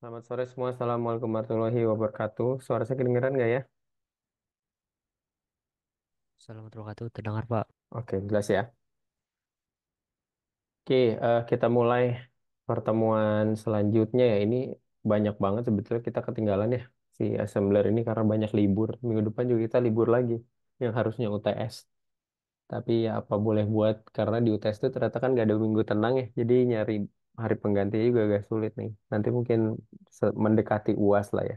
Selamat sore semua. Assalamualaikum warahmatullahi wabarakatuh. Suara saya kedengeran nggak ya? Assalamualaikum warahmatullahi Terdengar, Pak. Oke, jelas ya. Oke, uh, kita mulai pertemuan selanjutnya ya. Ini banyak banget sebetulnya kita ketinggalan ya si assembler ini karena banyak libur. Minggu depan juga kita libur lagi yang harusnya UTS. Tapi ya apa boleh buat karena di UTS itu ternyata kan nggak ada minggu tenang ya. Jadi nyari hari pengganti juga agak sulit nih. Nanti mungkin mendekati UAS lah ya.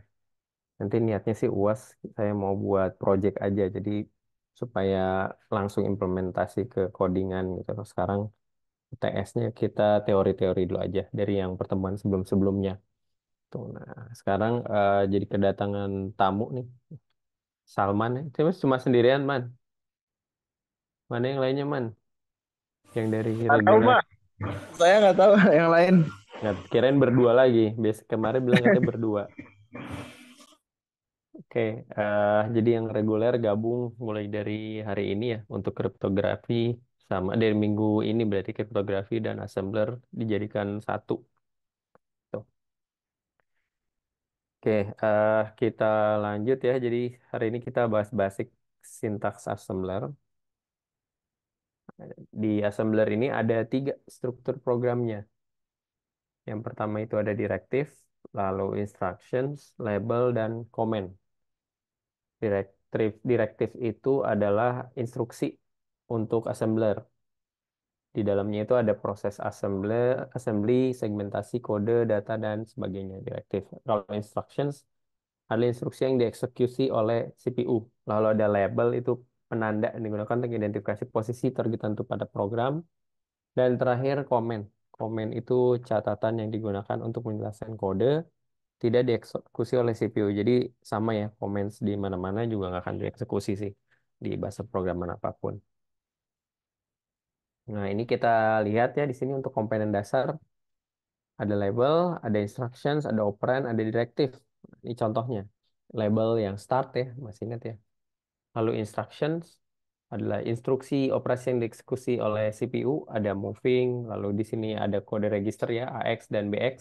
Nanti niatnya sih UAS saya mau buat project aja, jadi supaya langsung implementasi ke codingan gitu. Sekarang UTS-nya kita teori-teori dulu aja dari yang pertemuan sebelum-sebelumnya. Tuh, nah sekarang uh, jadi kedatangan tamu nih, Salman. Cuma cuma sendirian man. Mana yang lainnya man? Yang dari Halo, saya nggak tahu yang lain. Nggak, kirain berdua lagi. Biasa kemarin bilang katanya berdua. Oke, okay, uh, eh, jadi yang reguler gabung mulai dari hari ini ya untuk kriptografi sama dari minggu ini berarti kriptografi dan assembler dijadikan satu. So. Oke, okay, uh, eh, kita lanjut ya. Jadi hari ini kita bahas basic sintaks assembler. Di assembler ini ada tiga struktur programnya. Yang pertama itu ada directive, lalu instructions, label, dan comment. Directive, directive itu adalah instruksi untuk assembler. Di dalamnya itu ada proses assembler, assembly, segmentasi, kode, data, dan sebagainya. Directive. Kalau instructions, ada instruksi yang dieksekusi oleh CPU. Lalu ada label itu penanda yang digunakan untuk identifikasi posisi target tertentu pada program. Dan terakhir, komen. Komen itu catatan yang digunakan untuk menjelaskan kode, tidak dieksekusi oleh CPU. Jadi sama ya, komen di mana-mana juga nggak akan dieksekusi sih di bahasa program apapun. Nah, ini kita lihat ya di sini untuk komponen dasar. Ada label, ada instructions, ada operand, ada directive. Ini contohnya. Label yang start ya, masih ingat ya. Lalu instructions adalah instruksi operasi yang dieksekusi oleh CPU, ada moving, lalu di sini ada kode register ya, AX dan BX.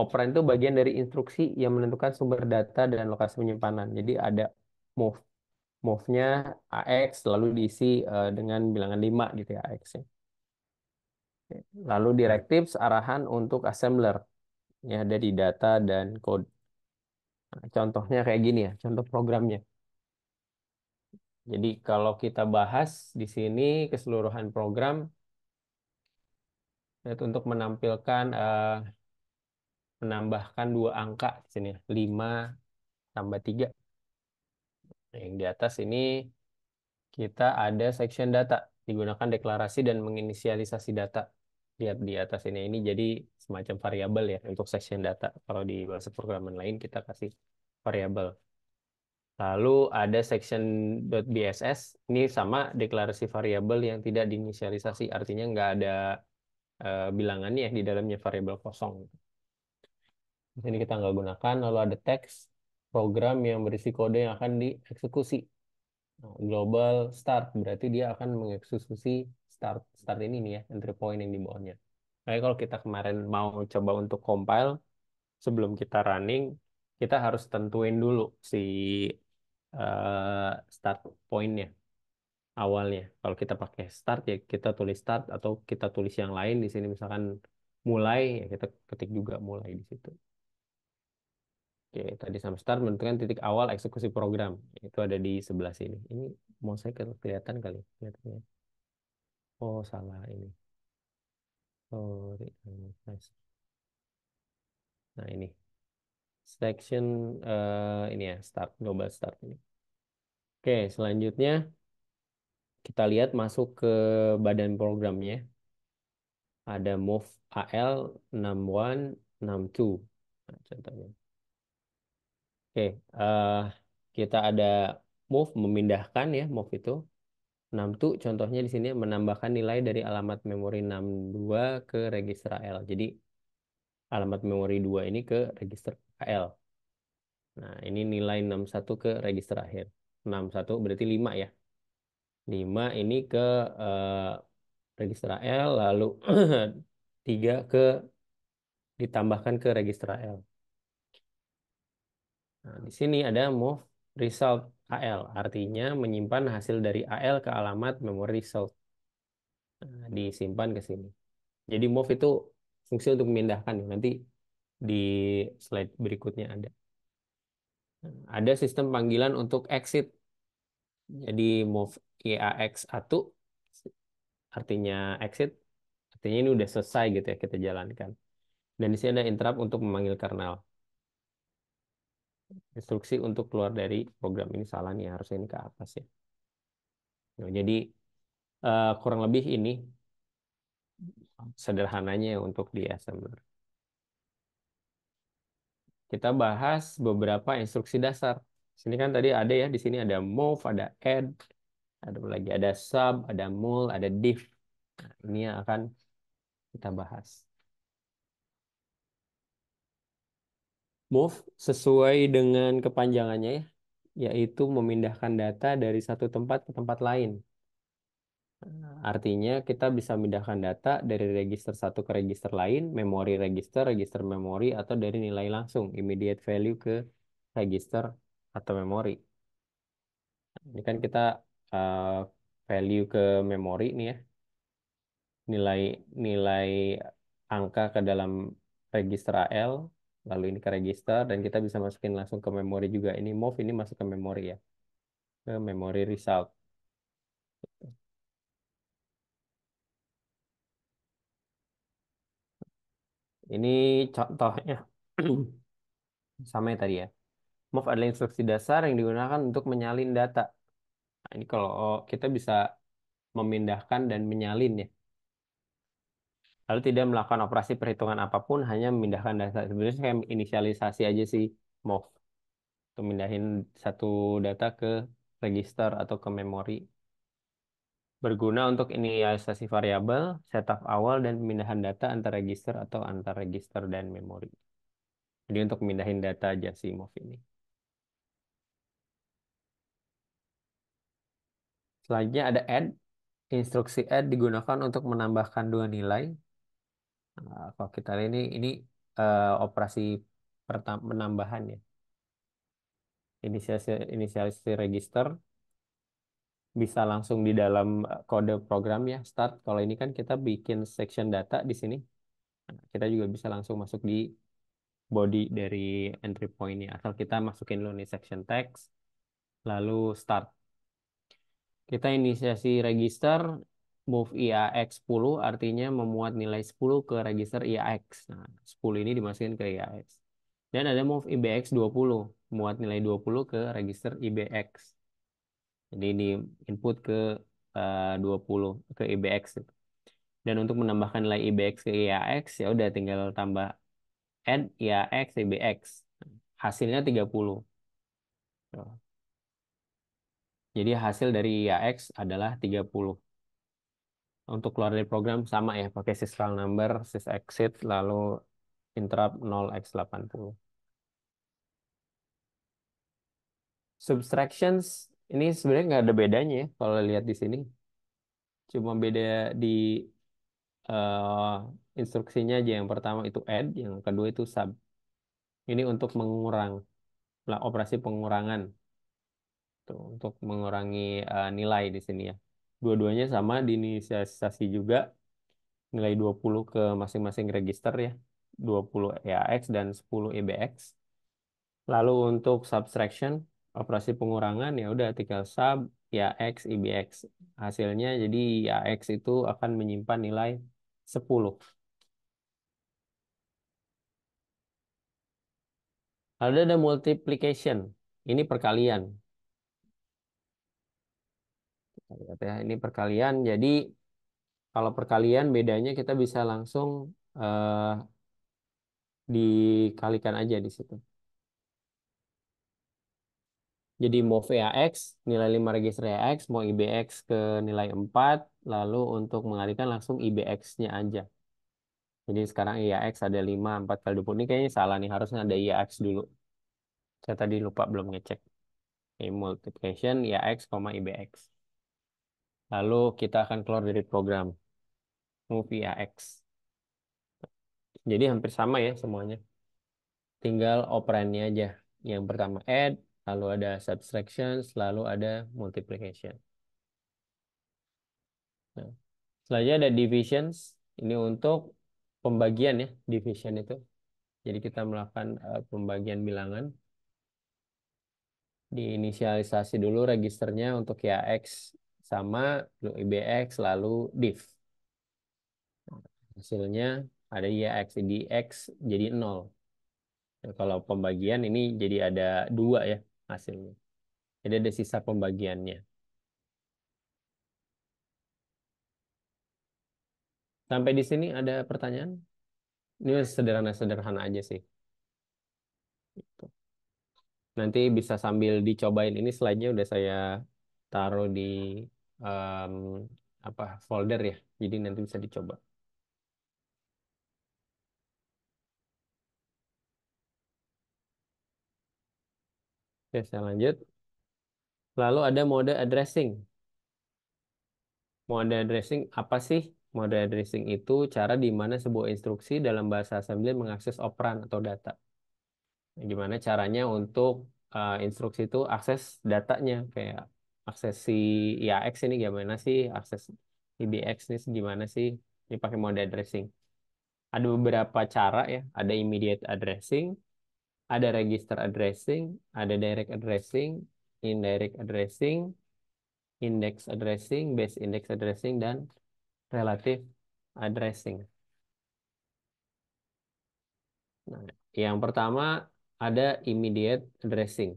Operan itu bagian dari instruksi yang menentukan sumber data dan lokasi penyimpanan. Jadi ada move. Move-nya AX, lalu diisi uh, dengan bilangan 5 gitu ya AX-nya. Lalu directives, arahan untuk assembler. Ini ya, ada di data dan code. Nah, contohnya kayak gini ya, contoh programnya jadi kalau kita bahas di sini keseluruhan program yaitu untuk menampilkan uh, menambahkan dua angka di sini 5 tambah 3. Yang di atas ini kita ada section data digunakan deklarasi dan menginisialisasi data lihat di atas ini ini jadi semacam variabel ya untuk section data kalau di bahasa programan lain kita kasih variabel Lalu ada section section.bss, ini sama deklarasi variabel yang tidak diinisialisasi, artinya nggak ada uh, bilangannya di dalamnya variabel kosong. ini kita nggak gunakan, lalu ada teks program yang berisi kode yang akan dieksekusi. Nah, global start, berarti dia akan mengeksekusi start start ini nih ya, entry point yang di bawahnya. Nah, kalau kita kemarin mau coba untuk compile, sebelum kita running, kita harus tentuin dulu si Eh, start pointnya awalnya. Kalau kita pakai start ya kita tulis start atau kita tulis yang lain di sini misalkan mulai ya kita ketik juga mulai di situ. Oke, tadi sama start menentukan titik awal eksekusi program. Itu ada di sebelah sini. Ini mau saya kelihatan kali kelihatan ya? Oh, salah ini. Sorry. Oh, nah, ini section uh, ini ya start global start ini. Oke selanjutnya kita lihat masuk ke badan programnya ada move AL 6162 enam nah, contohnya. Oke uh, kita ada move memindahkan ya move itu 62 contohnya di sini menambahkan nilai dari alamat memori 62 ke register AL. Jadi alamat memori 2 ini ke register KL. Nah, ini nilai 61 ke register akhir. 61 berarti 5 ya. 5 ini ke uh, register L lalu 3 ke ditambahkan ke register L. Nah, di sini ada move result AL, artinya menyimpan hasil dari AL ke alamat memori result. Nah, disimpan ke sini. Jadi move itu fungsi untuk memindahkan. Nanti di slide berikutnya ada. Ada sistem panggilan untuk exit. Jadi move eax 1 artinya exit, artinya ini udah selesai gitu ya kita jalankan. Dan di sini ada interrupt untuk memanggil kernel. Instruksi untuk keluar dari program ini salah nih, harusnya ini ke atas ya. Nah, jadi uh, kurang lebih ini sederhananya untuk di assembler kita bahas beberapa instruksi dasar. Sini kan tadi ada ya, di sini ada move, ada add, ada lagi ada sub, ada mul, ada div. Nah, ini yang akan kita bahas. Move sesuai dengan kepanjangannya ya, yaitu memindahkan data dari satu tempat ke tempat lain. Artinya kita bisa memindahkan data dari register satu ke register lain, memori register, register memori, atau dari nilai langsung, immediate value ke register atau memori. Ini kan gitu. kita uh, value ke memori nih ya. Nilai nilai angka ke dalam register AL, lalu ini ke register, dan kita bisa masukin langsung ke memori juga. Ini move, ini masuk ke memori ya. Ke memori result. Ini contohnya sama ya tadi ya. Move adalah instruksi dasar yang digunakan untuk menyalin data. Nah, ini kalau kita bisa memindahkan dan menyalin ya. Lalu tidak melakukan operasi perhitungan apapun, hanya memindahkan data. Sebenarnya kayak inisialisasi aja sih move. Untuk mindahin satu data ke register atau ke memori berguna untuk inisiasi variabel, setup awal, dan pemindahan data antar register atau antar register dan memori. Jadi untuk pindahin data aja si Jasimov ini. Selanjutnya ada add. Instruksi add digunakan untuk menambahkan dua nilai. Nah, kalau kita lihat ini, ini uh, operasi penambahan ya. Inisiasi inisiasi register bisa langsung di dalam eh, kode program ya start. Kalau ini kan kita bikin section data di sini. Nah, kita juga bisa langsung masuk di body dari entry point ini Asal kita masukin dulu nih section text, lalu start. Kita inisiasi register, move IAX 10 artinya memuat nilai 10 ke register IAX. Nah, 10 ini dimasukin ke IAX. Dan ada move IBX 20, muat nilai 20 ke register IBX. Jadi ini input ke eh, uh, 20 ke IBX Dan untuk menambahkan nilai IBX ke IAX ya udah tinggal tambah add IAX IBX. Hasilnya 30. Jadi hasil dari IAX adalah 30. Untuk keluar dari program sama ya pakai syscall number, exit lalu interrupt 0x80. Subtractions ini sebenarnya nggak ada bedanya ya kalau lihat di sini. Cuma beda di uh, instruksinya aja. Yang pertama itu add, yang kedua itu sub. Ini untuk mengurang, lah operasi pengurangan. Tuh, untuk mengurangi uh, nilai di sini ya. Dua-duanya sama diinisiasi juga nilai 20 ke masing-masing register ya. 20 EAX dan 10 EBX. Lalu untuk subtraction operasi pengurangan ya udah tinggal sub ya x ibx. Hasilnya jadi ya x itu akan menyimpan nilai 10. Lalu ada multiplication. Ini perkalian. Ya, ini perkalian. Jadi kalau perkalian bedanya kita bisa langsung eh, dikalikan aja di situ. Jadi mau VAX nilai 5 register VAX, mau IBX ke nilai 4, lalu untuk mengalihkan langsung IBX-nya aja. Jadi sekarang IAX ada 5, 4 kali 20. Ini kayaknya salah nih, harusnya ada IAX dulu. Saya tadi lupa belum ngecek. Okay, multiplication IAX, IBX. Lalu kita akan keluar dari program. Move IAX. Jadi hampir sama ya semuanya. Tinggal operannya aja. Yang pertama add, lalu ada subtraction, lalu ada multiplication. Nah, selanjutnya ada divisions, ini untuk pembagian ya, division itu. Jadi kita melakukan uh, pembagian bilangan. Diinisialisasi dulu registernya untuk ya X sama IBX lalu div. Hasilnya ada YX, di X jadi 0. Nah, kalau pembagian ini jadi ada dua ya hasilnya. Jadi ada sisa pembagiannya. Sampai di sini ada pertanyaan? Ini sederhana-sederhana aja sih. Gitu. Nanti bisa sambil dicobain. Ini slide-nya udah saya taruh di um, apa folder ya. Jadi nanti bisa dicoba. Oke, saya lanjut. Lalu ada mode addressing. Mode addressing apa sih? Mode addressing itu cara di mana sebuah instruksi dalam bahasa assembly mengakses operan atau data. Gimana caranya untuk uh, instruksi itu akses datanya kayak akses si IAX ini gimana sih, akses IBX ini gimana sih? Ini pakai mode addressing. Ada beberapa cara ya, ada immediate addressing, ada register addressing, ada direct addressing, indirect addressing, index addressing, base index addressing, dan relative addressing. Nah, yang pertama ada immediate addressing.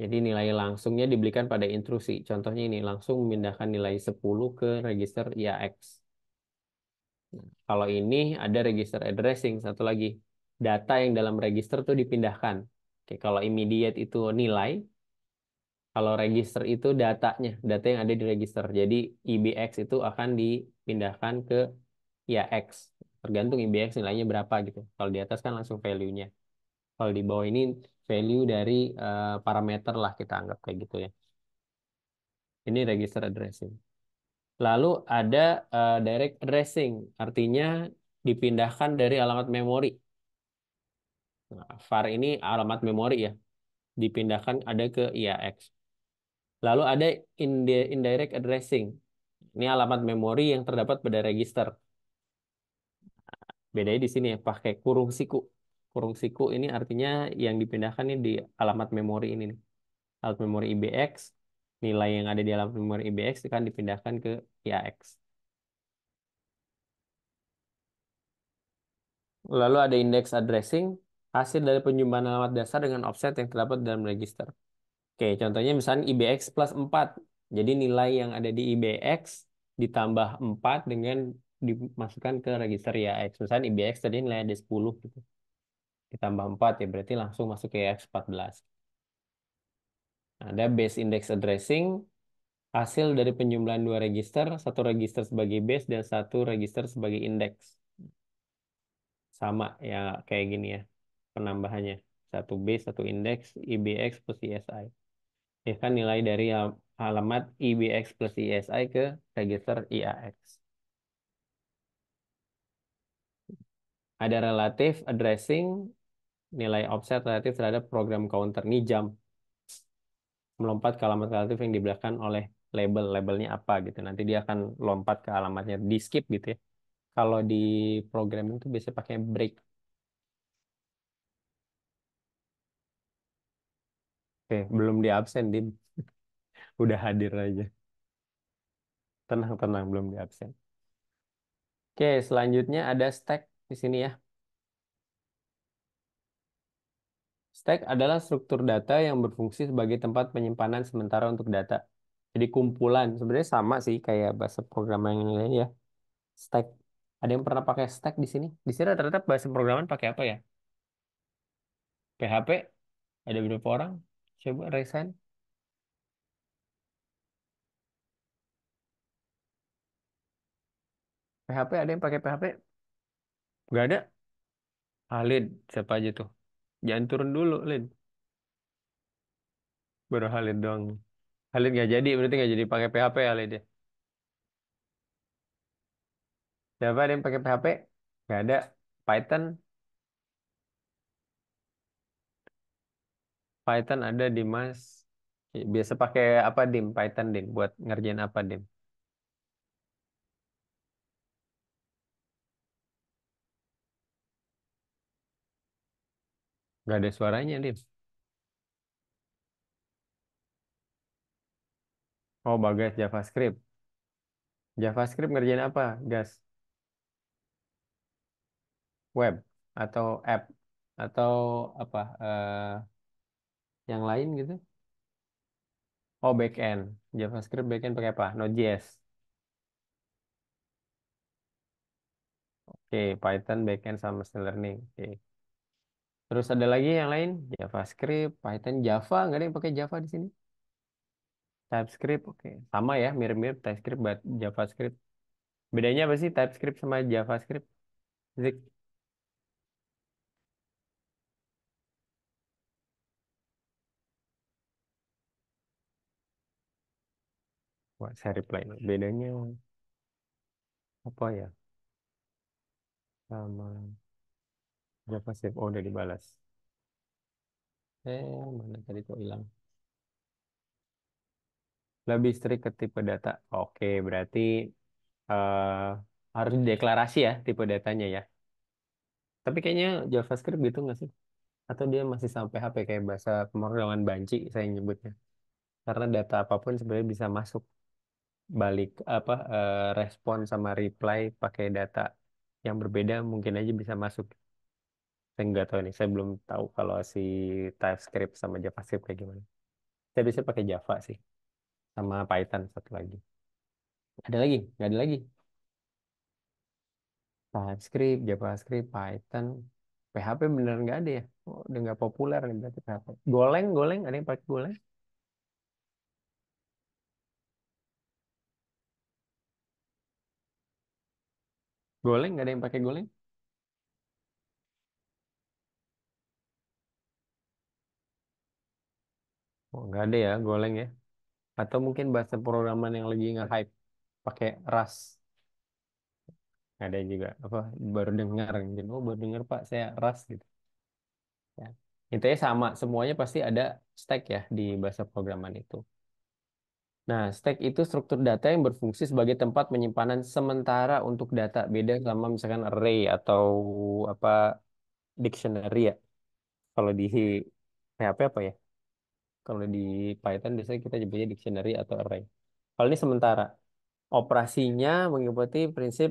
Jadi nilai langsungnya diberikan pada intrusi. Contohnya ini langsung memindahkan nilai 10 ke register IAX. Nah, kalau ini ada register addressing, satu lagi data yang dalam register itu dipindahkan. Oke, kalau immediate itu nilai, kalau register itu datanya, data yang ada di register. Jadi IBX itu akan dipindahkan ke ya X. Tergantung IBX nilainya berapa gitu. Kalau di atas kan langsung value-nya. Kalau di bawah ini value dari uh, parameter lah kita anggap kayak gitu ya. Ini register addressing. Lalu ada uh, direct addressing, artinya dipindahkan dari alamat memori Nah, var ini alamat memori ya. Dipindahkan ada ke IAX. Lalu ada indirect addressing. Ini alamat memori yang terdapat pada register. Bedanya di sini ya, pakai kurung siku. Kurung siku ini artinya yang dipindahkan ini di alamat memori ini. Nih. Alamat memori IBX, nilai yang ada di alamat memori IBX akan dipindahkan ke IAX. Lalu ada index addressing, hasil dari penjumlahan alamat dasar dengan offset yang terdapat dalam register. Oke, contohnya misalnya IBX plus 4. Jadi nilai yang ada di IBX ditambah 4 dengan dimasukkan ke register YAX. Misalnya IBX tadi nilai ada 10 gitu. Ditambah 4 ya berarti langsung masuk ke YAX 14. Nah, ada base index addressing, hasil dari penjumlahan dua register, satu register sebagai base dan satu register sebagai index, Sama ya kayak gini ya penambahannya. Satu base, satu indeks, IBX plus ISI. Ya kan nilai dari alamat IBX plus ISI ke register IAX. Ada relatif addressing nilai offset relatif terhadap program counter. Ini jam. Melompat ke alamat relatif yang dibelakkan oleh label. Labelnya apa gitu. Nanti dia akan lompat ke alamatnya. Di skip gitu ya. Kalau di programming itu biasanya pakai break Oke, belum di absen, Dim. Udah hadir aja. Tenang-tenang, belum di absen. Oke, selanjutnya ada stack di sini ya. Stack adalah struktur data yang berfungsi sebagai tempat penyimpanan sementara untuk data. Jadi kumpulan, sebenarnya sama sih kayak bahasa programming yang lain ya. Stack. Ada yang pernah pakai stack di sini? Di sini rata bahasa programan pakai apa ya? PHP? Ada berapa orang? Coba resign. PHP ada yang pakai PHP? Gak ada? Ah, siapa aja tuh? Jangan turun dulu, Lin. Baru Halid doang. Halid gak jadi, berarti gak jadi pakai PHP ya, Halid ya? Siapa ada yang pakai PHP? Gak ada. Python? Python ada di Mas. Iya, biasa pakai apa dim? Python dim buat ngerjain apa dim? Gak ada suaranya dim. Oh bagas JavaScript. JavaScript ngerjain apa, gas? Web atau app atau apa? Uh yang lain gitu oh backend JavaScript backend pakai apa Node.js oke Python backend sama machine learning oke terus ada lagi yang lain JavaScript Python Java nggak ada yang pakai Java di sini TypeScript oke sama ya mirip-mirip TypeScript JavaScript bedanya apa sih TypeScript sama JavaScript Zik. saya saya reply bedanya apa ya sama sih oh udah dibalas eh mana tadi kok hilang lebih strict ke tipe data oke berarti uh, harus deklarasi ya tipe datanya ya tapi kayaknya JavaScript gitu nggak sih atau dia masih sampai HP kayak bahasa pemrograman banci saya nyebutnya karena data apapun sebenarnya bisa masuk balik apa uh, respon sama reply pakai data yang berbeda mungkin aja bisa masuk. Saya nggak tahu nih, saya belum tahu kalau si TypeScript sama JavaScript kayak gimana. Saya bisa pakai Java sih, sama Python satu lagi. Ada lagi? Nggak ada lagi? TypeScript, JavaScript, Python, PHP bener nggak ada ya? Oh, udah nggak populer nih berarti PHP. Goleng, goleng, ada yang pakai goleng? Goleng nggak ada yang pakai goleng? Oh, nggak ada ya goleng ya. Atau mungkin bahasa programan yang lagi nge-hype pakai ras. Nggak ada juga apa baru dengar jenuh gitu. Oh, baru dengar Pak, saya ras gitu. Ya. Intinya sama, semuanya pasti ada stack ya di bahasa programan itu. Nah, stack itu struktur data yang berfungsi sebagai tempat penyimpanan sementara untuk data. Beda sama misalkan array atau apa dictionary ya. Kalau di PHP apa ya? Kalau di Python biasanya kita nyebutnya dictionary atau array. Kalau ini sementara. Operasinya mengikuti prinsip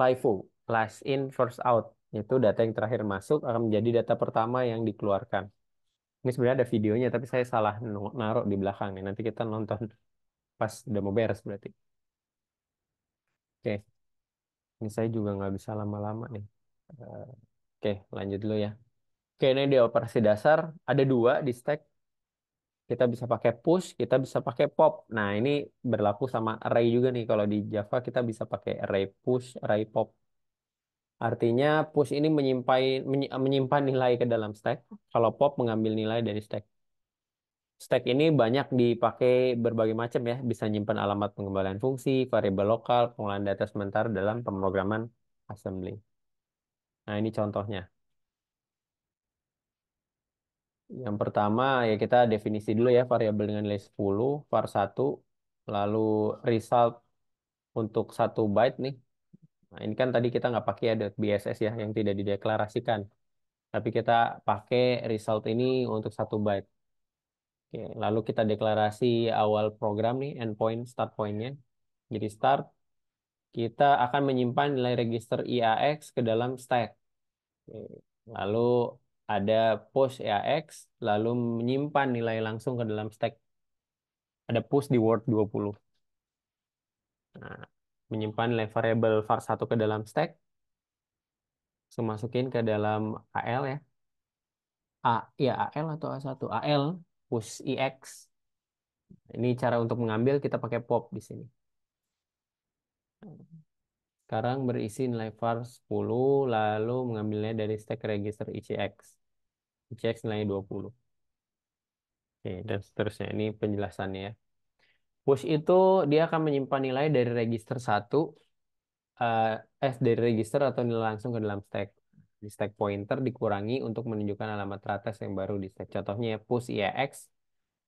LIFO, last in first out, yaitu data yang terakhir masuk akan menjadi data pertama yang dikeluarkan. Ini sebenarnya ada videonya, tapi saya salah naruh di belakang nih. Nanti kita nonton pas udah mau beres berarti. Oke. Ini saya juga nggak bisa lama-lama nih. Eh, oke, lanjut dulu ya. Oke, ini di operasi dasar. Ada dua di stack. Kita bisa pakai push, kita bisa pakai pop. Nah, ini berlaku sama array juga nih. Kalau di Java kita bisa pakai array push, array pop. Artinya push ini menyimpan menyimpan nilai ke dalam stack, kalau pop mengambil nilai dari stack. Stack ini banyak dipakai berbagai macam ya, bisa menyimpan alamat pengembalian fungsi, variabel lokal, pengolahan data sementara dalam pemrograman assembly. Nah, ini contohnya. Yang pertama ya kita definisi dulu ya variabel dengan nilai 10, var 1, lalu result untuk satu byte nih Nah, ini kan tadi kita nggak pakai ada BSS ya yang tidak dideklarasikan. Tapi kita pakai result ini untuk satu byte. Oke, lalu kita deklarasi awal program nih, endpoint start pointnya. Jadi start, kita akan menyimpan nilai register IAX ke dalam stack. Oke, lalu ada push IAX, lalu menyimpan nilai langsung ke dalam stack. Ada push di word 20. Nah, menyimpan variable var1 ke dalam stack. Saya masukin ke dalam AL ya. A, ya AL atau A1? AL push EX. Ini cara untuk mengambil kita pakai pop di sini. Sekarang berisi nilai var 10, lalu mengambilnya dari stack register ECX. ECX nilai 20. Oke, dan seterusnya. Ini penjelasannya ya. Push itu dia akan menyimpan nilai dari register 1 uh, eh, eh dari register atau nilai langsung ke dalam stack. Di stack pointer dikurangi untuk menunjukkan alamat teratas yang baru di stack. Contohnya push IAX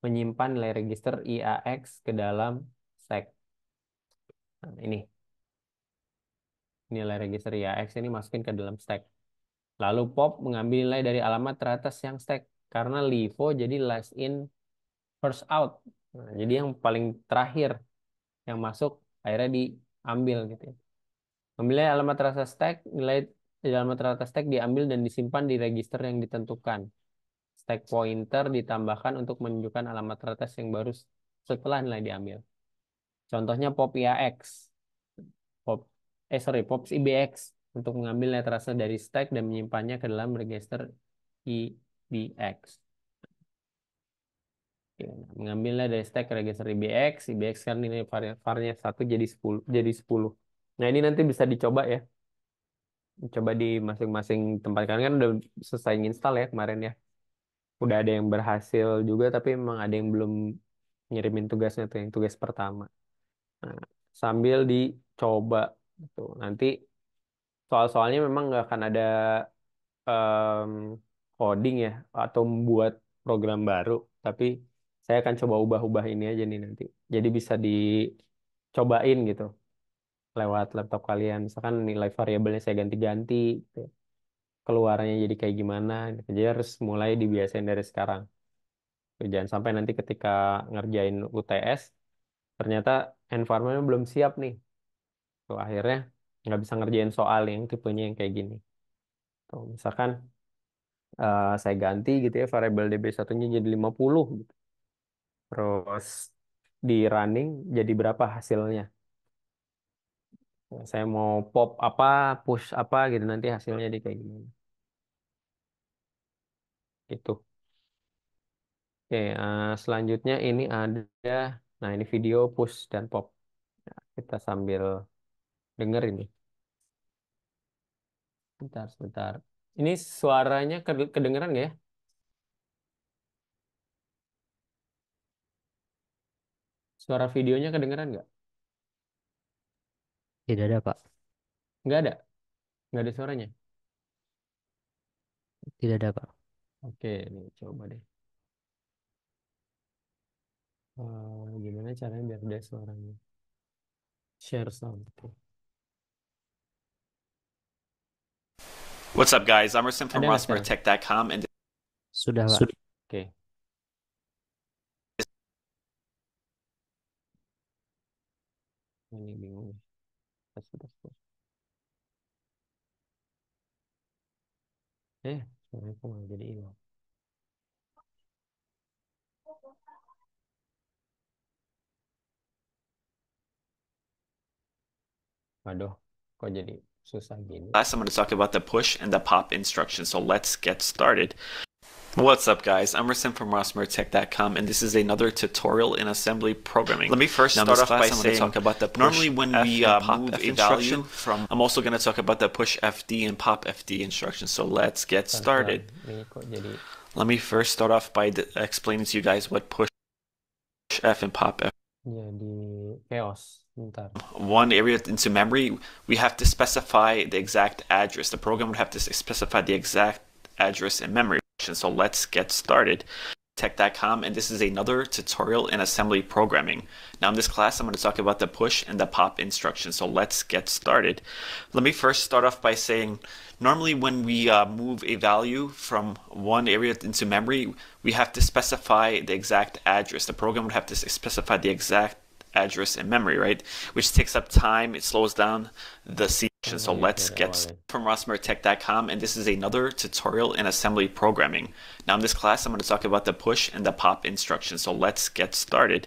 menyimpan nilai register IAX ke dalam stack. Nah, ini. Nilai register IAX ini masukin ke dalam stack. Lalu pop mengambil nilai dari alamat teratas yang stack karena LIFO jadi last in first out Nah, jadi yang paling terakhir yang masuk akhirnya diambil gitu ya. alamat rasa stack, nilai alamat rasa stack diambil dan disimpan di register yang ditentukan. Stack pointer ditambahkan untuk menunjukkan alamat ratas yang baru setelah nilai diambil. Contohnya pop IAX. Pop, eh sorry, pop IBX untuk mengambil nilai terasa dari stack dan menyimpannya ke dalam register IBX. Mengambilnya iya, dari stack register IBX, IBX kan nilai varnya satu jadi 10 jadi 10. Nah, ini nanti bisa dicoba ya. Coba di masing-masing tempat kalian kan udah selesai install ya kemarin ya. Udah ada yang berhasil juga tapi memang ada yang belum ngirimin tugasnya tuh yang tugas pertama. Nah, sambil dicoba tuh Nanti soal-soalnya memang nggak akan ada um, coding ya atau membuat program baru, tapi saya akan coba ubah-ubah ini aja nih nanti. Jadi bisa dicobain gitu lewat laptop kalian. Misalkan nilai variabelnya saya ganti-ganti gitu. Ya. Keluarnya jadi kayak gimana. Gitu. Jadi harus mulai dibiasain dari sekarang. Gitu, jangan sampai nanti ketika ngerjain UTS ternyata environment belum siap nih. Tuh, akhirnya nggak bisa ngerjain soal yang tipenya yang kayak gini. Tuh, misalkan uh, saya ganti gitu ya variabel DB 1 nya jadi 50 gitu Terus di running jadi berapa hasilnya? Saya mau pop apa, push apa gitu nanti hasilnya di kayak gimana. Itu. Oke, eh, selanjutnya ini ada, nah ini video push dan pop. Ya, kita sambil denger ini. Bentar, sebentar. Ini suaranya kedengeran nggak ya? Suara videonya kedengeran nggak? Tidak ada, Pak. Nggak ada? Nggak ada suaranya? Tidak ada, Pak. Oke, ini coba deh. Uh, gimana caranya biar ada suaranya? Share something. What's up, guys? I'm Rustin from Ada and Sudah, Pak. Oke. Ini bingung. am going Eh, sebenarnya aku jadi Waduh, kok jadi susah gini. Last time I was talking about the push and the pop instruction, so let's get started. What's up guys, I'm Rasim from RosmerTech.com and this is another tutorial in assembly programming. Let me first now, start off by I'm saying, talk about the push normally when F we uh, move F a value from, I'm also going to talk about the push FD and pop FD instructions, so let's get started. Let me first start off by explaining to you guys what push F and pop F. chaos. One area into memory, we have to specify the exact address. The program would have to specify the exact address in memory. So let's get started. Tech.com and this is another tutorial in assembly programming. Now in this class I'm going to talk about the push and the pop instruction. So let's get started. Let me first start off by saying normally when we uh, move a value from one area into memory we have to specify the exact address. The program would have to specify the exact address and memory, right? Which takes up time, it slows down the C. So mm-hmm. let's get from rosmertech.com and this is another tutorial in assembly programming. Now in this class I'm going to talk about the push and the pop instructions. So let's get started.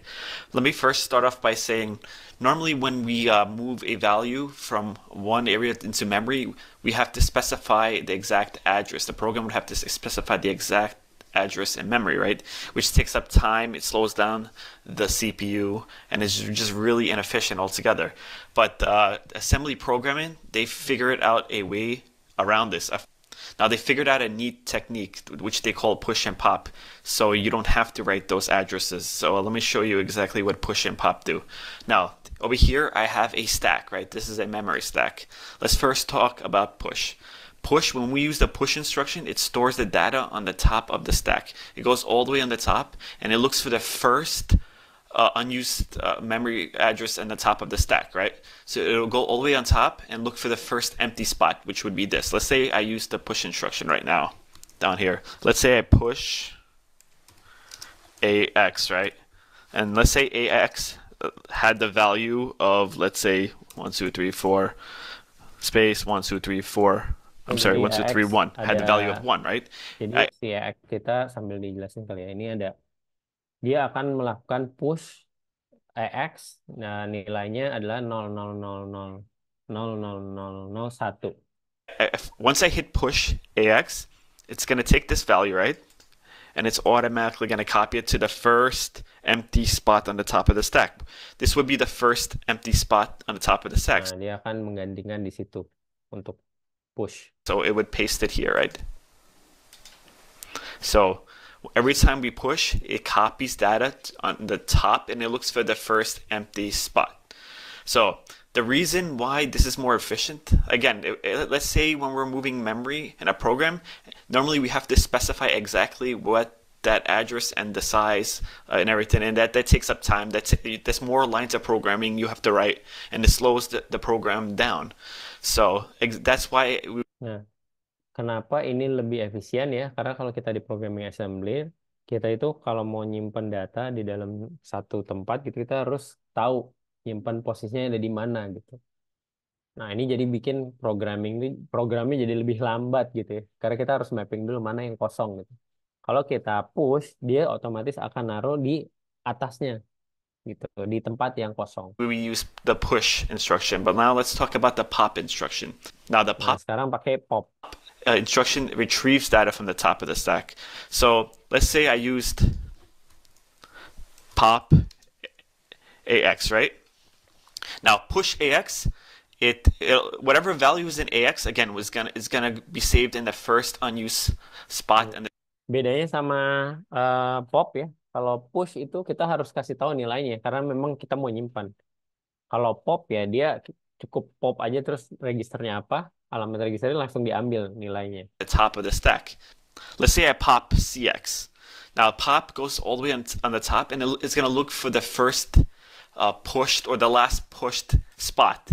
Let me first start off by saying normally when we uh, move a value from one area into memory we have to specify the exact address. The program would have to specify the exact address and memory, right? Which takes up time, it slows down the CPU, and is just really inefficient altogether. But uh, assembly programming, they figured out a way around this. Now they figured out a neat technique which they call push and pop. So you don't have to write those addresses. So let me show you exactly what push and pop do. Now over here I have a stack, right? This is a memory stack. Let's first talk about push push, when we use the push instruction, it stores the data on the top of the stack. It goes all the way on the top and it looks for the first uh, unused uh, memory address in the top of the stack, right? So it'll go all the way on top and look for the first empty spot, which would be this. Let's say I use the push instruction right now down here. Let's say I push AX, right? And let's say AX uh, had the value of, let's say, 1, 2, 3, 4, space 1, 2, 3, 4, I'm sorry, three one, Had the value of one, right? Jadi I, si kita sambil dijelasin kali ya. Ini ada dia akan melakukan push EX. Nah, nilainya adalah 000000001. Once I hit push AX, it's going to take this value, right? And it's automatically going to copy it to the first empty spot on the top of the stack. This would be the first empty spot on the top of the stack. Nah, dia akan menggantikan di situ untuk push. So it would paste it here, right? So every time we push, it copies data on the top and it looks for the first empty spot. So the reason why this is more efficient, again, it, it, let's say when we're moving memory in a program, normally we have to specify exactly what that address and the size uh, and everything and that that takes up time that's more lines of programming you have to write and it slows the, the program down So that's why. We... Nah, kenapa ini lebih efisien ya? Karena kalau kita di programming assembly, kita itu kalau mau nyimpen data di dalam satu tempat gitu kita harus tahu nyimpen posisinya ada di mana gitu. Nah, ini jadi bikin programming ini programnya jadi lebih lambat gitu ya. Karena kita harus mapping dulu mana yang kosong gitu. Kalau kita push, dia otomatis akan naruh di atasnya. gitu di tempat yang kosong. We use the push instruction, but now let's talk about the pop instruction. Now the pop. Nah, sekarang pakai pop. Uh, instruction retrieves data from the top of the stack. So let's say I used pop ax, right? Now push ax, it, it whatever value is in ax again was gonna is gonna be saved in the first unused spot. Hmm. the... Bedanya sama uh, pop ya. Kalau push itu kita harus kasih tahu nilainya ya, karena memang kita mau nyimpan. Kalau pop ya dia cukup pop aja terus registernya apa, alamat registernya langsung diambil nilainya. The top of the stack. Let's say I pop CX. Now pop goes all the way on, the top and it's gonna look for the first uh, pushed or the last pushed spot.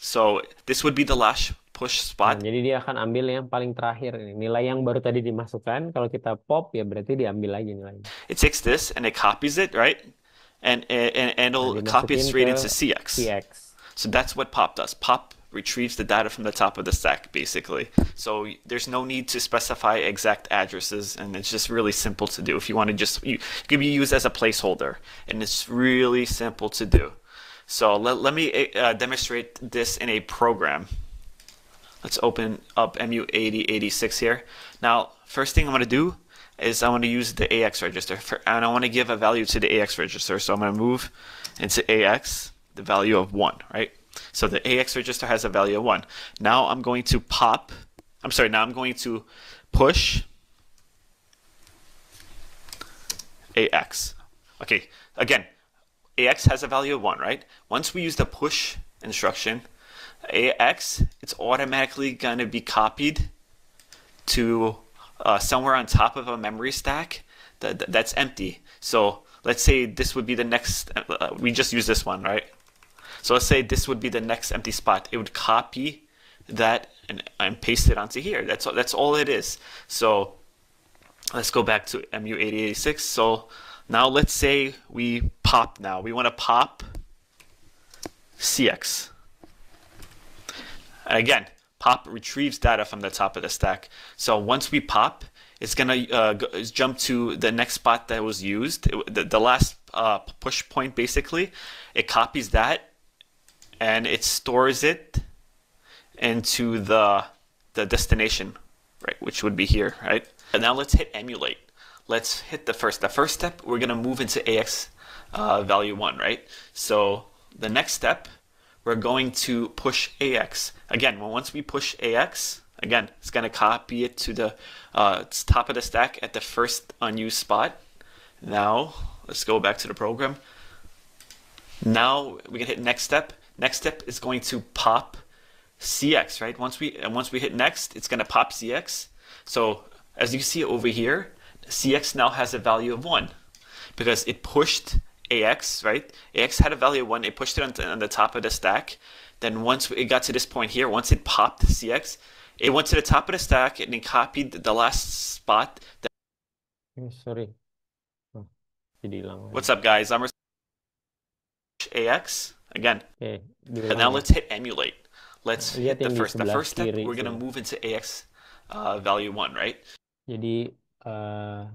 So this would be the last push spot. Nah, jadi dia akan ambil yang paling terakhir ini. Nilai yang baru tadi dimasukkan, kalau kita pop ya berarti diambil lagi nilainya. It takes this and it copies it, right? And and, and it'll nah, copy it straight into CX. CX. So that's what pop does. Pop retrieves the data from the top of the stack basically. So there's no need to specify exact addresses and it's just really simple to do. If you want to just you it can be used as a placeholder and it's really simple to do. So let, let me uh, demonstrate this in a program. Let's open up MU8086 here. Now, first thing I'm going to do is I want to use the AX register for, and I want to give a value to the AX register. So I'm going to move into AX the value of 1, right? So the AX register has a value of 1. Now I'm going to pop, I'm sorry, now I'm going to push AX. Okay, again, AX has a value of 1, right? Once we use the push instruction, AX, it's automatically going to be copied to uh, somewhere on top of a memory stack that, that's empty. So let's say this would be the next, uh, uh, we just use this one, right? So let's say this would be the next empty spot. It would copy that and, and paste it onto here. That's all, that's all it is. So let's go back to MU8086. So now let's say we pop now. We want to pop CX. And again, pop retrieves data from the top of the stack. So once we pop, it's going to uh, jump to the next spot that was used, it, the, the, last uh, push point basically. It copies that and it stores it into the, the destination, right, which would be here, right? And now let's hit emulate. Let's hit the first. The first step, we're going to move into AX uh, value 1, right? So the next step we're going to push AX. Again, well, once we push AX, again, it's going to copy it to the uh, top of the stack at the first unused spot. Now, let's go back to the program. Now we can hit next step. Next step is going to pop CX, right? Once we and once we hit next, it's going to pop CX. So as you see over here, CX now has a value of one because it pushed AX, right? AX had a value of 1. It pushed it on, on the top of the stack. Then once it got to this point here, once it popped CX, it went to the top of the stack and it copied the last spot. That... Eh, sorry. Hmm. What's up, guys? I'm AX again. Okay, eh, and now let's hit emulate. Let's hit the first. The first step, kiri, we're going to move into AX uh, value 1, right? Jadi, uh,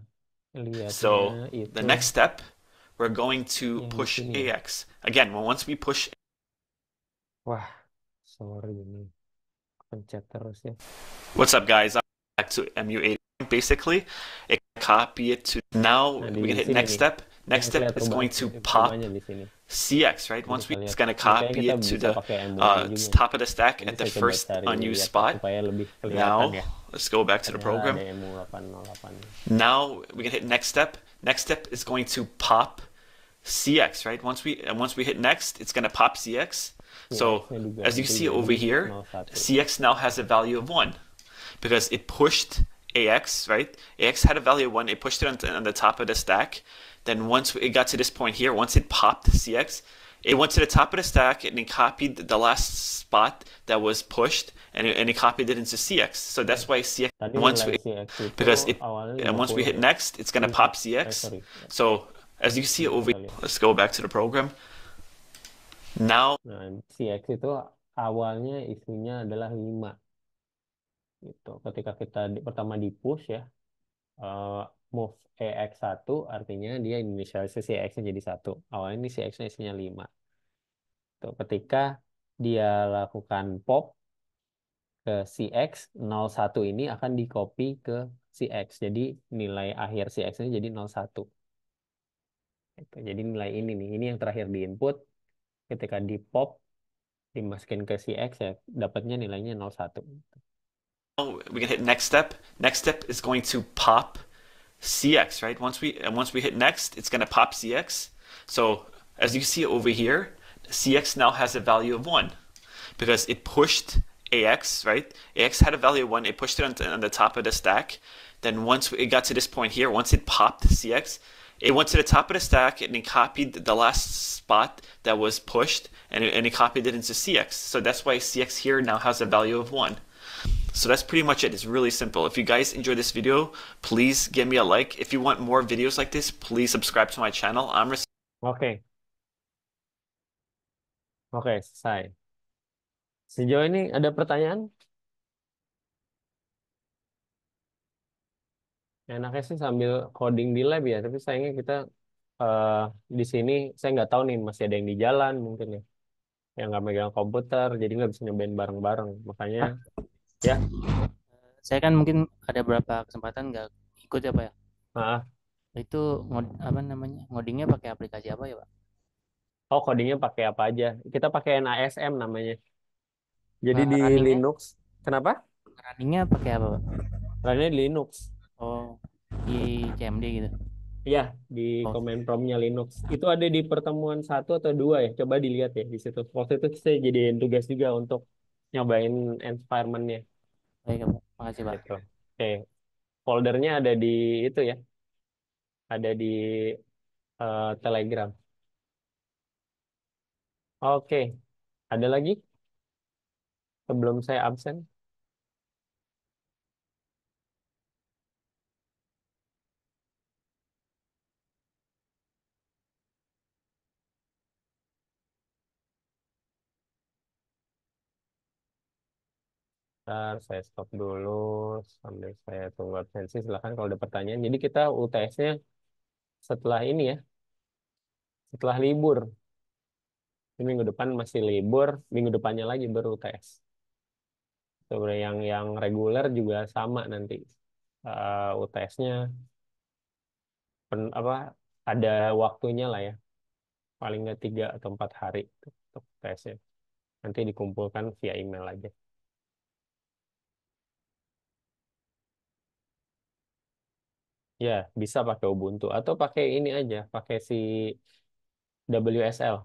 so the next step we're going to push sini. AX. Again, well, once we push... Wah, sorry Pencet terus ya. What's up guys? I'm back to MU8. Basically, it copy it to... Now, nah, we can hit next nih. step. Next ah, step is going to eh, pop CX, right? Once we, it's going to copy it to the uh, top of the stack at the first unused spot. Now, let's go back to the program. Now, we can hit next step. Next step is going to pop CX, right? Once we once we hit next, it's going to pop CX. Yeah, so as you see over here, CX now has a value of 1 because it pushed AX, right? AX had a value of 1. It pushed it on, on the top of the stack. Then once it got to this point here, once it popped CX, it went to the top of the stack and it copied the last spot that was pushed and it, and it copied it into CX. So that's why CX once we because it and once we hit next, it's gonna pop CX. So As you see over let's go back to the program. Now. cx nah, itu awalnya isinya adalah 5. Gitu. Ketika kita di, pertama di push ya, uh, move EX1 artinya dia inisialisasi X-nya jadi satu. Awalnya ini si nya isinya 5. gitu. ketika dia lakukan pop ke CX 01 ini akan di copy ke CX. Jadi nilai akhir CX nya jadi 01. Jadi nilai ini nih, ini yang terakhir di input, ketika di pop, dimasukin ke cx ya, dapatnya nilainya 01. Oh, we can hit next step. Next step is going to pop CX, right? Once we and once we hit next, it's going to pop CX. So as you see over here, CX now has a value of 1 because it pushed AX, right? AX had a value of 1, it pushed it on, on the top of the stack. Then once it got to this point here, once it popped CX, it went to the top of the stack and it copied the last spot that was pushed and it, and it copied it into CX. So that's why CX here now has a value of 1. So that's pretty much it. It's really simple. If you guys enjoyed this video, please give me a like. If you want more videos like this, please subscribe to my channel. I'm Okay. okay, selesai. Sejauh ini ada pertanyaan? Enaknya sih sambil coding di lab ya, tapi sayangnya kita uh, di sini saya nggak tahu nih masih ada yang di jalan mungkin ya, yang nggak megang komputer, jadi nggak bisa nyobain bareng-bareng. Makanya Ah, ya, eh, saya kan mungkin ada beberapa kesempatan nggak ikut ya Pak ya. ah, Itu mod, apa namanya? Ngodingnya pakai aplikasi apa ya Pak? oh codingnya pakai apa aja? Kita pakai NASM namanya. Jadi nah, di Linux, kenapa? runningnya pakai apa Pak? Runningnya di Linux. Oh, di CMD gitu. Iya, di oh. komen promnya Linux. Itu ada di pertemuan satu atau dua ya. Coba dilihat ya di situ. Waktu itu saya jadiin tugas juga untuk nyobain environment-nya. Baik, makasih Pak. Gitu. Oke. Okay. Foldernya ada di itu ya. Ada di uh, Telegram. Oke. Ada lagi? Sebelum saya absen. Bentar, saya stop dulu sambil saya tunggu absensi. Silahkan kalau ada pertanyaan. Jadi kita UTS-nya setelah ini ya, setelah libur. Ini minggu depan masih libur, minggu depannya lagi baru UTS. Sebenarnya yang yang reguler juga sama nanti uh, eh, UTS-nya apa ada waktunya lah ya, paling nggak tiga atau empat hari untuk UTS-nya. Nanti dikumpulkan via email aja. Ya, bisa pakai Ubuntu atau pakai ini aja, pakai si WSL,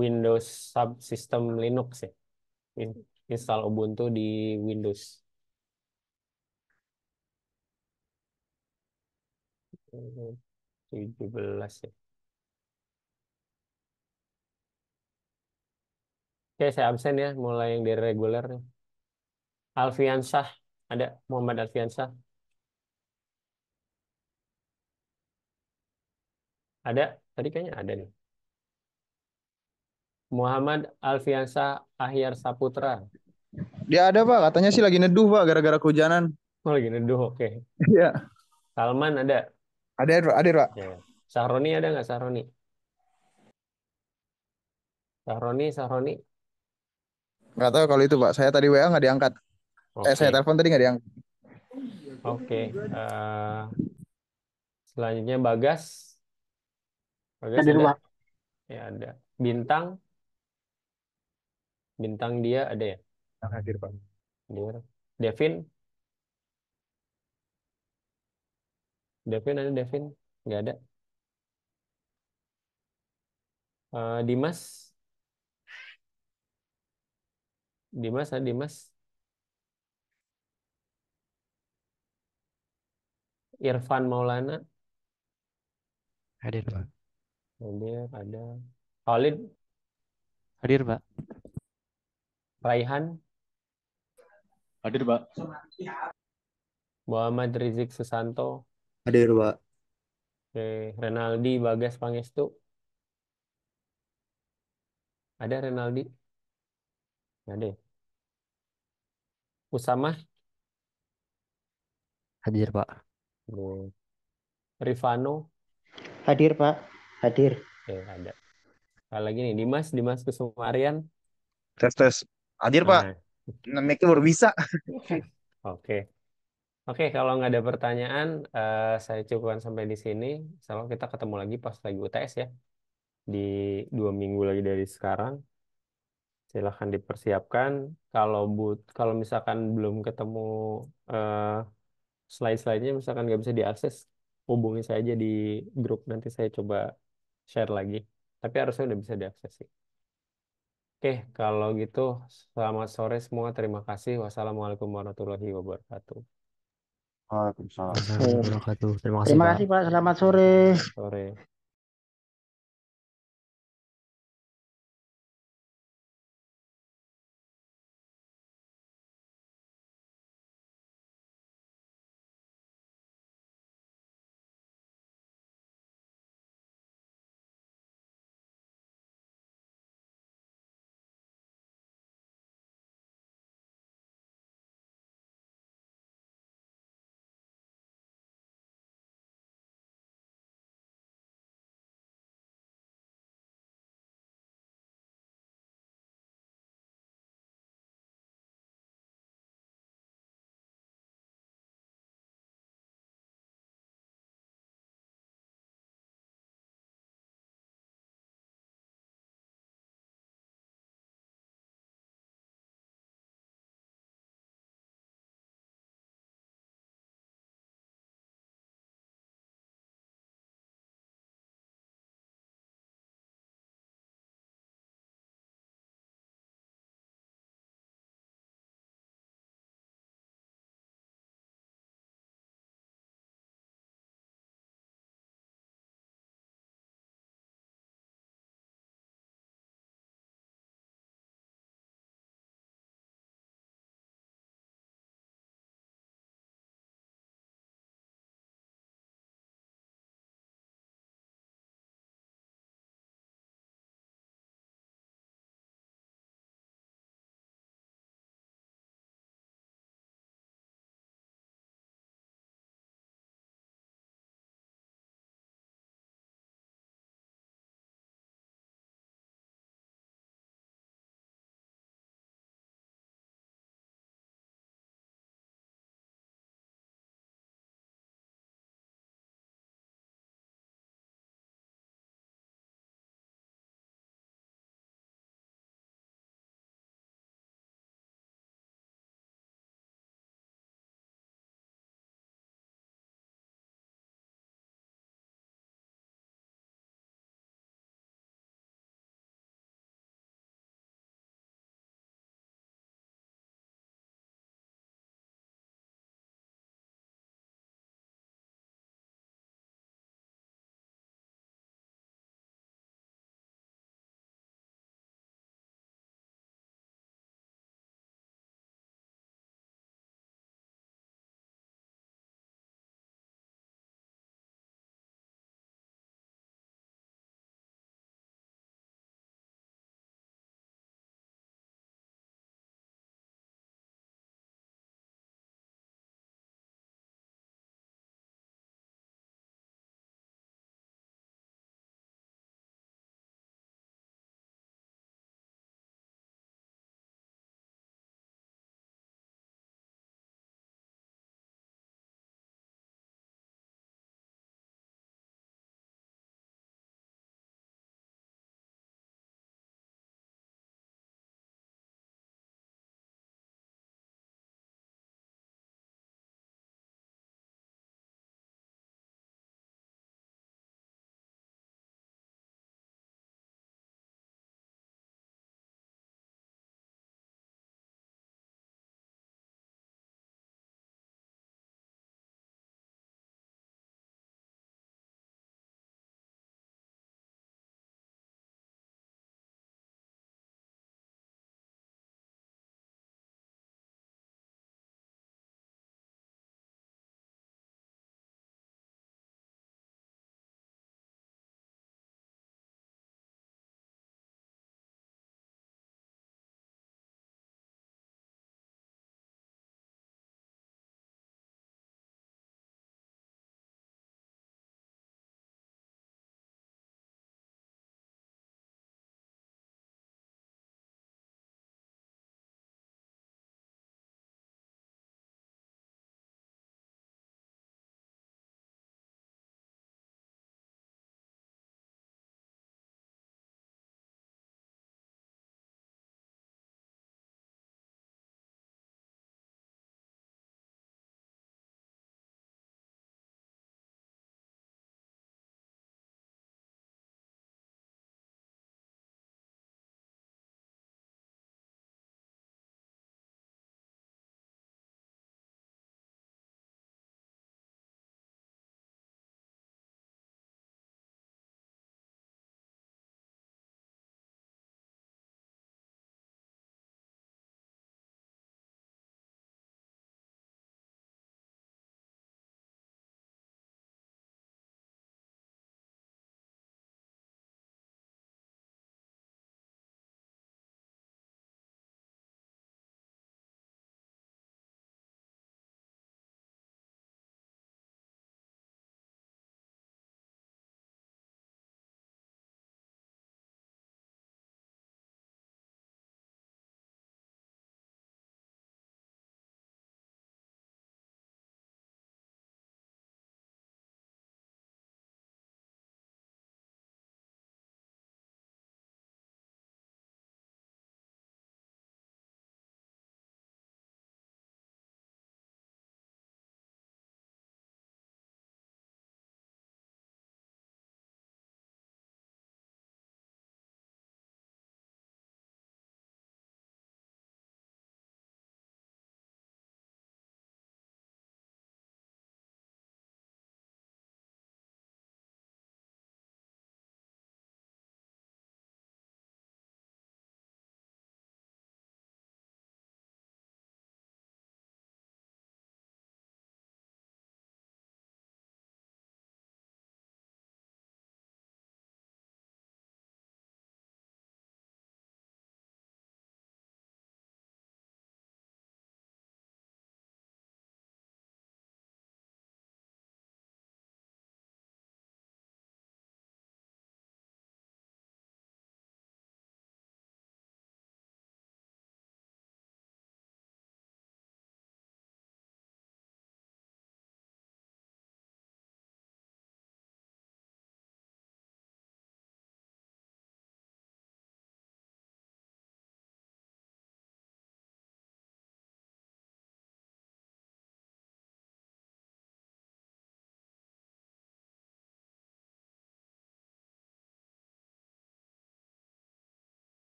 Windows Subsystem Linux ya. Install Ubuntu di Windows. tujuh belas ya. Oke, saya absen ya, mulai yang dari reguler. Alfiansah ada Muhammad Alfiansah Ada? Tadi kayaknya ada nih. Muhammad Alfiansa Ahyar Saputra. Dia ada, Pak. Katanya sih lagi neduh, Pak, gara-gara kehujanan. Oh, lagi neduh, oke. Okay. Iya. Salman ada? Ada, Pak. Ada, Pak. Ya. Sahroni ada nggak, Sahroni? Sahroni, Sahroni. Nggak tahu kalau itu, Pak. Saya tadi WA nggak diangkat. Okay. Eh, saya telepon tadi nggak diangkat. Oke. Okay. Uh, eh, selanjutnya Bagas. Bagas ada dua. Ya ada. Bintang. Bintang dia ada ya? Yang hadir, Pak. Devin. Devin ada Devin? Nggak ada. Uh, Dimas. Dimas ada Dimas. Irfan Maulana. Hadir, Pak. Hadir ada. Khalid. Hadir, Pak. Raihan. Hadir, Pak. Muhammad Rizik Susanto. Hadir, Pak. Oke, Renaldi Bagas Pangestu. Ada Renaldi? Nggak ada. Ya? Usama? Hadir, Pak. Rifano? Hadir, Pak. Hadir. Oke, ada. Kalau lagi nih, Dimas, Dimas Kusumarian. Tes, tes. Hadir, nah. Pak. Namanya baru bisa. Oke. Oke, kalau nggak ada pertanyaan, uh, saya cukupkan sampai di sini. Selalu kita ketemu lagi pas lagi UTS ya. Di dua minggu lagi dari sekarang. Silahkan dipersiapkan. Kalau but, kalau misalkan belum ketemu uh, slide-slide-nya, misalkan nggak bisa diakses, hubungi saya aja di grup. Nanti saya coba share lagi. Tapi harusnya udah bisa diakses sih. Oke, kalau gitu selamat sore semua. Terima kasih. Wassalamualaikum warahmatullahi wabarakatuh. Waalaikumsalam. Terima kasih, Pak. Selamat sore. Sore.